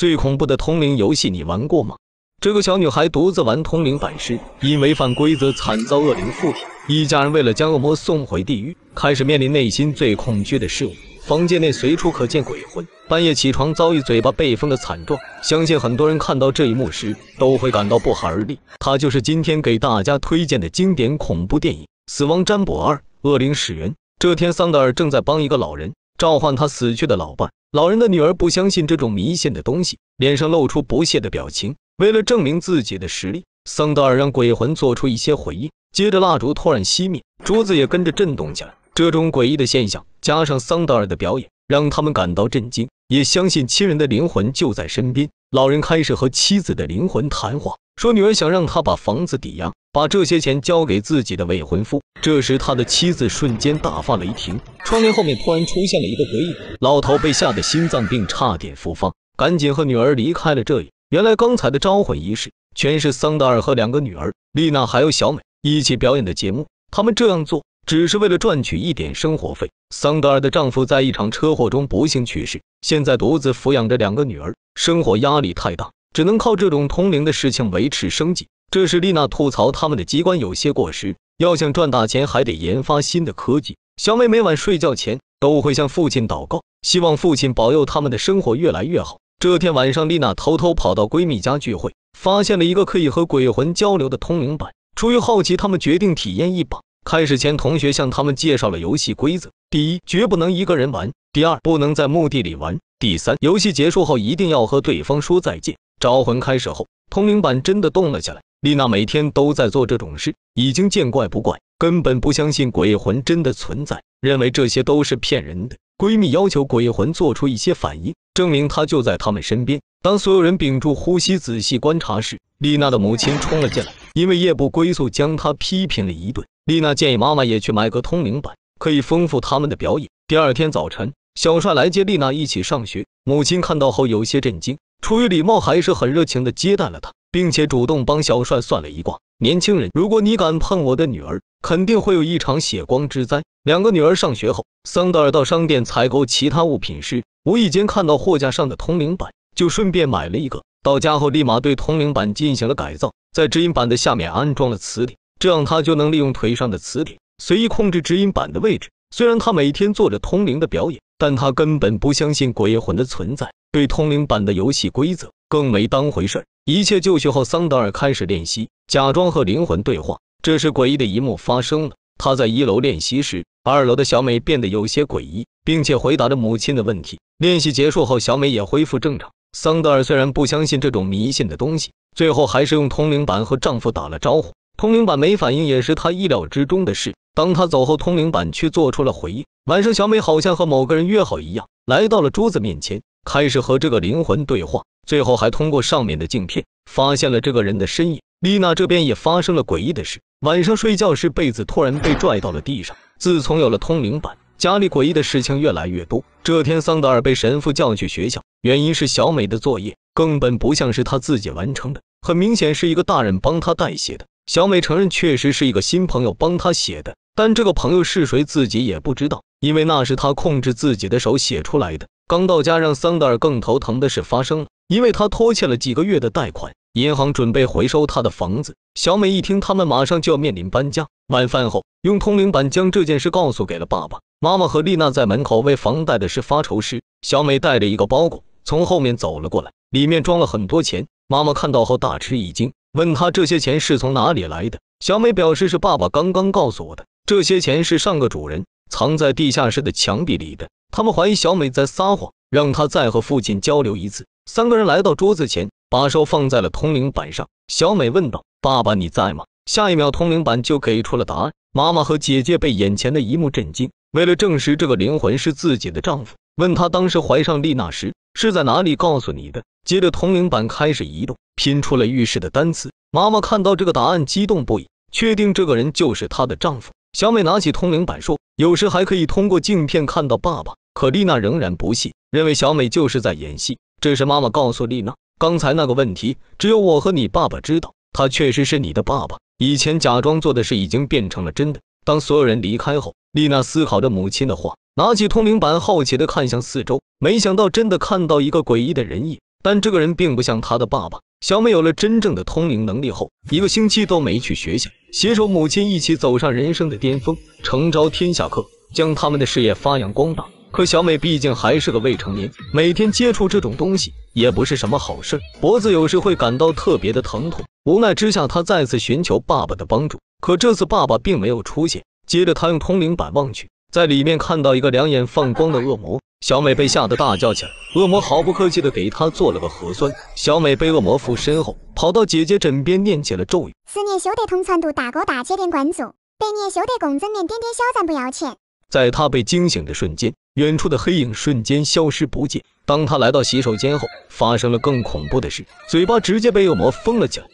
最恐怖的通灵游戏，你玩过吗？这个小女孩独自玩通灵板师，因违反规则惨遭恶灵附体。一家人为了将恶魔送回地狱，开始面临内心最恐惧的事物。房间内随处可见鬼魂，半夜起床遭遇嘴巴被封的惨状。相信很多人看到这一幕时都会感到不寒而栗。它就是今天给大家推荐的经典恐怖电影《死亡占卜二：恶灵始源》。这天，桑德尔正在帮一个老人召唤他死去的老伴。老人的女儿不相信这种迷信的东西，脸上露出不屑的表情。为了证明自己的实力，桑德尔让鬼魂做出一些回应。接着，蜡烛突然熄灭，桌子也跟着震动起来。这种诡异的现象加上桑德尔的表演，让他们感到震惊，也相信亲人的灵魂就在身边。老人开始和妻子的灵魂谈话，说女儿想让他把房子抵押。把这些钱交给自己的未婚夫。这时，他的妻子瞬间大发雷霆。窗帘后面突然出现了一个鬼，影，老头被吓得心脏病差点复发，赶紧和女儿离开了这里。原来，刚才的招魂仪式全是桑德尔和两个女儿丽娜还有小美一起表演的节目。他们这样做只是为了赚取一点生活费。桑德尔的丈夫在一场车祸中不幸去世，现在独自抚养着两个女儿，生活压力太大，只能靠这种通灵的事情维持生计。这时，丽娜吐槽他们的机关有些过时，要想赚大钱还得研发新的科技。小美每晚睡觉前都会向父亲祷告，希望父亲保佑他们的生活越来越好。这天晚上，丽娜偷偷跑到闺蜜家聚会，发现了一个可以和鬼魂交流的通灵板。出于好奇，他们决定体验一把。开始前，同学向他们介绍了游戏规则：第一，绝不能一个人玩；第二，不能在墓地里玩；第三，游戏结束后一定要和对方说再见。招魂开始后，通灵板真的动了起来。丽娜每天都在做这种事，已经见怪不怪，根本不相信鬼魂真的存在，认为这些都是骗人的。闺蜜要求鬼魂做出一些反应，证明她就在他们身边。当所有人屏住呼吸，仔细观察时，丽娜的母亲冲了进来，因为夜不归宿，将她批评了一顿。丽娜建议妈妈也去买个通灵板，可以丰富他们的表演。第二天早晨，小帅来接丽娜一起上学，母亲看到后有些震惊，出于礼貌，还是很热情的接待了他。并且主动帮小帅算了一卦。年轻人，如果你敢碰我的女儿，肯定会有一场血光之灾。两个女儿上学后，桑德尔到商店采购其他物品时，无意间看到货架上的通灵板，就顺便买了一个。到家后，立马对通灵板进行了改造，在指引板的下面安装了磁铁，这样他就能利用腿上的磁铁随意控制指引板的位置。虽然他每天做着通灵的表演，但他根本不相信鬼魂的存在，对通灵板的游戏规则更没当回事儿。一切就绪后，桑德尔开始练习，假装和灵魂对话。这时，诡异的一幕发生了：他在一楼练习时，二楼的小美变得有些诡异，并且回答着母亲的问题。练习结束后，小美也恢复正常。桑德尔虽然不相信这种迷信的东西，最后还是用通灵板和丈夫打了招呼。通灵板没反应，也是他意料之中的事。当他走后，通灵板却做出了回应。晚上，小美好像和某个人约好一样，来到了桌子面前。开始和这个灵魂对话，最后还通过上面的镜片发现了这个人的身影。丽娜这边也发生了诡异的事，晚上睡觉时被子突然被拽到了地上。自从有了通灵板，家里诡异的事情越来越多。这天，桑德尔被神父叫去学校，原因是小美的作业根本不像是她自己完成的，很明显是一个大人帮她代写的。小美承认确实是一个新朋友帮她写的，但这个朋友是谁自己也不知道，因为那是她控制自己的手写出来的。刚到家，让桑德尔更头疼的事发生了，因为他拖欠了几个月的贷款，银行准备回收他的房子。小美一听，他们马上就要面临搬家。晚饭后，用通灵板将这件事告诉给了爸爸、妈妈和丽娜。在门口为房贷的事发愁时，小美带着一个包裹从后面走了过来，里面装了很多钱。妈妈看到后大吃一惊，问他这些钱是从哪里来的。小美表示是爸爸刚刚告诉我的，这些钱是上个主人藏在地下室的墙壁里的。他们怀疑小美在撒谎，让她再和父亲交流一次。三个人来到桌子前，把手放在了通灵板上。小美问道：“爸爸，你在吗？”下一秒，通灵板就给出了答案。妈妈和姐姐被眼前的一幕震惊。为了证实这个灵魂是自己的丈夫，问她当时怀上丽娜时是在哪里告诉你的。接着，通灵板开始移动，拼出了浴室的单词。妈妈看到这个答案，激动不已，确定这个人就是她的丈夫。小美拿起通灵板说：“有时还可以通过镜片看到爸爸。”可丽娜仍然不信，认为小美就是在演戏。这时，妈妈告诉丽娜：“刚才那个问题，只有我和你爸爸知道，他确实是你的爸爸。以前假装做的事已经变成了真的。”当所有人离开后，丽娜思考着母亲的话，拿起通灵板，好奇地看向四周，没想到真的看到一个诡异的人影。但这个人并不像她的爸爸。小美有了真正的通灵能力后，一个星期都没去学校。携手母亲一起走上人生的巅峰，诚招天下客，将他们的事业发扬光大。可小美毕竟还是个未成年，每天接触这种东西也不是什么好事，脖子有时会感到特别的疼痛。无奈之下，她再次寻求爸爸的帮助，可这次爸爸并没有出现。接着，她用通灵板望去，在里面看到一个两眼放光的恶魔。小美被吓得大叫起来，恶魔毫不客气的给她做了个核酸。小美被恶魔附身后，跑到姐姐枕边念起了咒语：“十年修得同船渡，大哥大姐点关注；百年修得共枕眠，点点小赞不要钱。”在她被惊醒的瞬间，远处的黑影瞬间消失不见。当她来到洗手间后，发生了更恐怖的事，嘴巴直接被恶魔封了起来。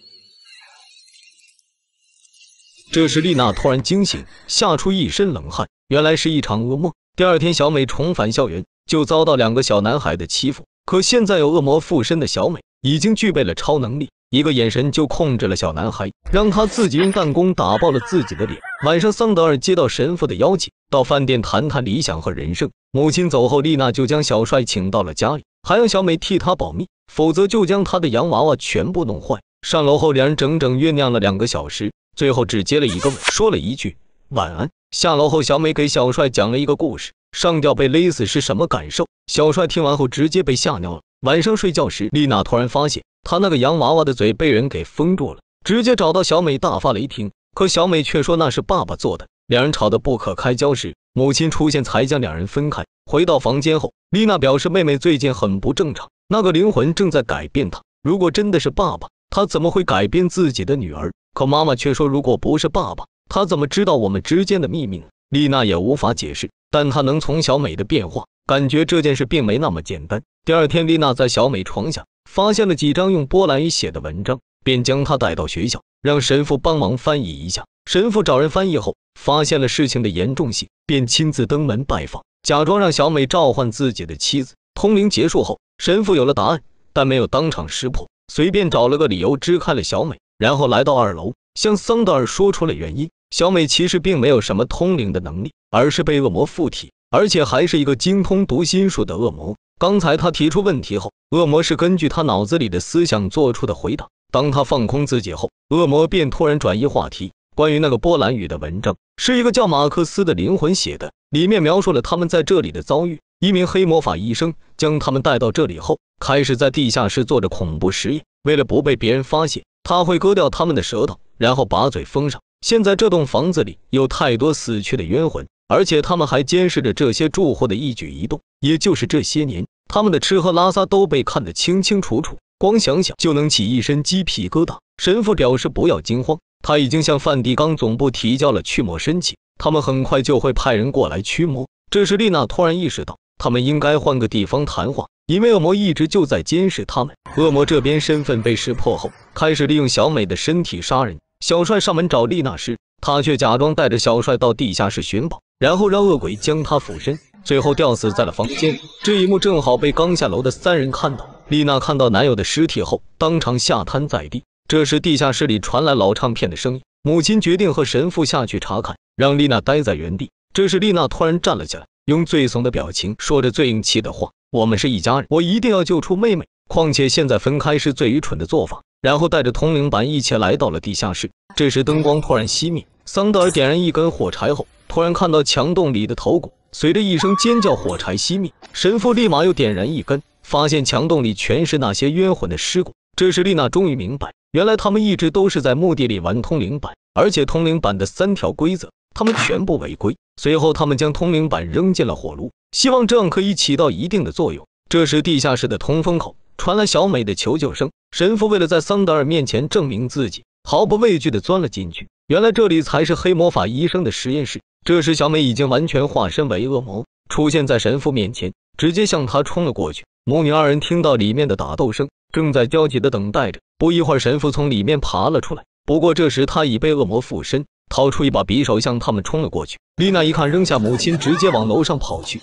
这时，丽娜突然惊醒，吓出一身冷汗，原来是一场噩梦。第二天，小美重返校园。就遭到两个小男孩的欺负，可现在有恶魔附身的小美已经具备了超能力，一个眼神就控制了小男孩，让他自己用弹弓打爆了自己的脸。晚上，桑德尔接到神父的邀请，到饭店谈谈理想和人生。母亲走后，丽娜就将小帅请到了家里，还让小美替他保密，否则就将他的洋娃娃全部弄坏。上楼后，两人整整酝酿了两个小时，最后只接了一个吻，说了一句晚安。下楼后，小美给小帅讲了一个故事。上吊被勒死是什么感受？小帅听完后直接被吓尿了。晚上睡觉时，丽娜突然发现她那个洋娃娃的嘴被人给封住了，直接找到小美大发雷霆。可小美却说那是爸爸做的。两人吵得不可开交时，母亲出现才将两人分开。回到房间后，丽娜表示妹妹最近很不正常，那个灵魂正在改变她。如果真的是爸爸，他怎么会改变自己的女儿？可妈妈却说如果不是爸爸，他怎么知道我们之间的秘密呢？丽娜也无法解释。但他能从小美的变化，感觉这件事并没那么简单。第二天，丽娜在小美床下发现了几张用波兰语写的文章，便将她带到学校，让神父帮忙翻译一下。神父找人翻译后，发现了事情的严重性，便亲自登门拜访，假装让小美召唤自己的妻子。通灵结束后，神父有了答案，但没有当场识破，随便找了个理由支开了小美，然后来到二楼，向桑德尔说出了原因。小美其实并没有什么通灵的能力，而是被恶魔附体，而且还是一个精通读心术的恶魔。刚才她提出问题后，恶魔是根据她脑子里的思想做出的回答。当她放空自己后，恶魔便突然转移话题。关于那个波兰语的文章，是一个叫马克思的灵魂写的，里面描述了他们在这里的遭遇。一名黑魔法医生将他们带到这里后，开始在地下室做着恐怖实验。为了不被别人发现，他会割掉他们的舌头，然后把嘴封上。现在这栋房子里有太多死去的冤魂，而且他们还监视着这些住户的一举一动，也就是这些年，他们的吃喝拉撒都被看得清清楚楚，光想想就能起一身鸡皮疙瘩。神父表示不要惊慌，他已经向梵蒂冈总部提交了驱魔申请，他们很快就会派人过来驱魔。这时，丽娜突然意识到，他们应该换个地方谈话，因为恶魔一直就在监视他们。恶魔这边身份被识破后，开始利用小美的身体杀人。小帅上门找丽娜时，她却假装带着小帅到地下室寻宝，然后让恶鬼将他附身，最后吊死在了房间。这一幕正好被刚下楼的三人看到。丽娜看到男友的尸体后，当场吓瘫在地。这时，地下室里传来老唱片的声音，母亲决定和神父下去查看，让丽娜待在原地。这时，丽娜突然站了起来，用最怂的表情，说着最硬气的话：“我们是一家人，我一定要救出妹妹。”况且现在分开是最愚蠢的做法。然后带着通灵板一起来到了地下室。这时灯光突然熄灭，桑德尔点燃一根火柴后，突然看到墙洞里的头骨。随着一声尖叫，火柴熄灭。神父立马又点燃一根，发现墙洞里全是那些冤魂的尸骨。这时丽娜终于明白，原来他们一直都是在墓地里玩通灵板，而且通灵板的三条规则他们全部违规。随后他们将通灵板扔进了火炉，希望这样可以起到一定的作用。这时地下室的通风口。传来小美的求救声，神父为了在桑德尔面前证明自己，毫不畏惧地钻了进去。原来这里才是黑魔法医生的实验室。这时，小美已经完全化身为恶魔，出现在神父面前，直接向他冲了过去。母女二人听到里面的打斗声，正在焦急地等待着。不一会儿，神父从里面爬了出来，不过这时他已被恶魔附身，掏出一把匕首向他们冲了过去。丽娜一看，扔下母亲，直接往楼上跑去。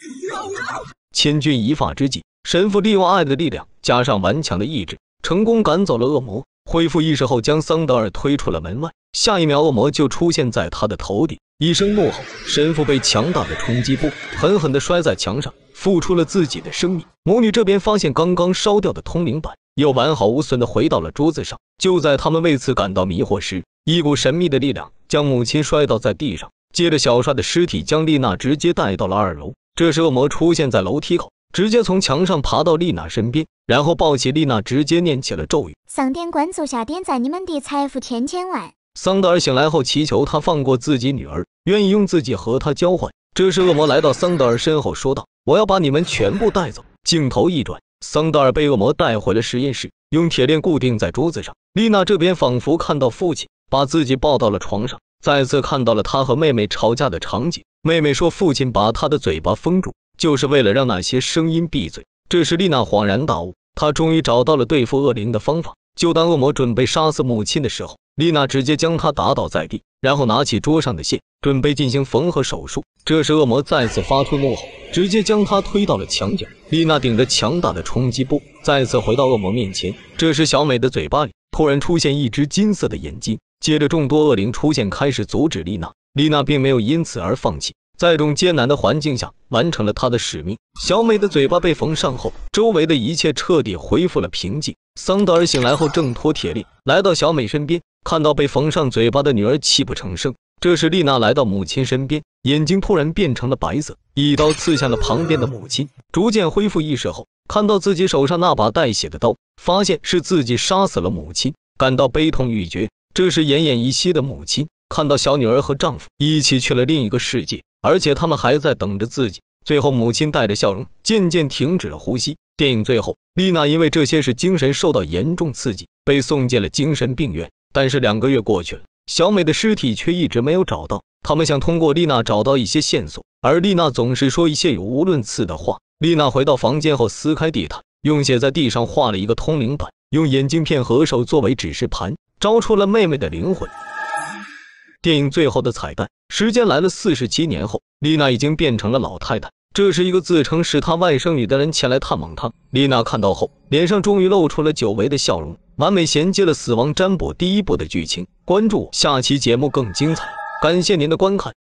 千钧一发之际，神父利用爱的力量，加上顽强的意志，成功赶走了恶魔。恢复意识后，将桑德尔推出了门外。下一秒，恶魔就出现在他的头顶，一声怒吼，神父被强大的冲击波狠狠地摔在墙上，付出了自己的生命。母女这边发现刚刚烧掉的通灵板，又完好无损地回到了桌子上。就在他们为此感到迷惑时，一股神秘的力量将母亲摔倒在地上，接着小帅的尸体将丽娜直接带到了二楼。这时，恶魔出现在楼梯口，直接从墙上爬到丽娜身边，然后抱起丽娜，直接念起了咒语。上点关注，下点赞，你们的财富千千万。桑德尔醒来后，祈求他放过自己女儿，愿意用自己和他交换。这时，恶魔来到桑德尔身后，说道：“我要把你们全部带走。”镜头一转，桑德尔被恶魔带回了实验室，用铁链固定在桌子上。丽娜这边仿佛看到父亲把自己抱到了床上。再次看到了他和妹妹吵架的场景。妹妹说：“父亲把她的嘴巴封住，就是为了让那些声音闭嘴。”这时，丽娜恍然大悟，她终于找到了对付恶灵的方法。就当恶魔准备杀死母亲的时候，丽娜直接将他打倒在地，然后拿起桌上的线，准备进行缝合手术。这时，恶魔再次发出怒吼，直接将他推到了墙角。丽娜顶着强大的冲击波，再次回到恶魔面前。这时，小美的嘴巴里突然出现一只金色的眼睛。接着，众多恶灵出现，开始阻止丽娜。丽娜并没有因此而放弃，在种艰难的环境下完成了她的使命。小美的嘴巴被缝上后，周围的一切彻底恢复了平静。桑德尔醒来后，挣脱铁链，来到小美身边，看到被缝上嘴巴的女儿，泣不成声。这时，丽娜来到母亲身边，眼睛突然变成了白色，一刀刺向了旁边的母亲。逐渐恢复意识后，看到自己手上那把带血的刀，发现是自己杀死了母亲，感到悲痛欲绝。这时，奄奄一息的母亲看到小女儿和丈夫一起去了另一个世界，而且他们还在等着自己。最后，母亲带着笑容，渐渐停止了呼吸。电影最后，丽娜因为这些事精神受到严重刺激，被送进了精神病院。但是两个月过去了，小美的尸体却一直没有找到。他们想通过丽娜找到一些线索，而丽娜总是说一些有无伦次的话。丽娜回到房间后，撕开地毯，用血在地上画了一个通灵板，用眼镜片和手作为指示盘。招出了妹妹的灵魂。电影最后的彩蛋，时间来了四十七年后，丽娜已经变成了老太太。这时，一个自称是她外甥女的人前来探望她。丽娜看到后，脸上终于露出了久违的笑容，完美衔接了《死亡占卜》第一部的剧情。关注我，下期节目更精彩。感谢您的观看。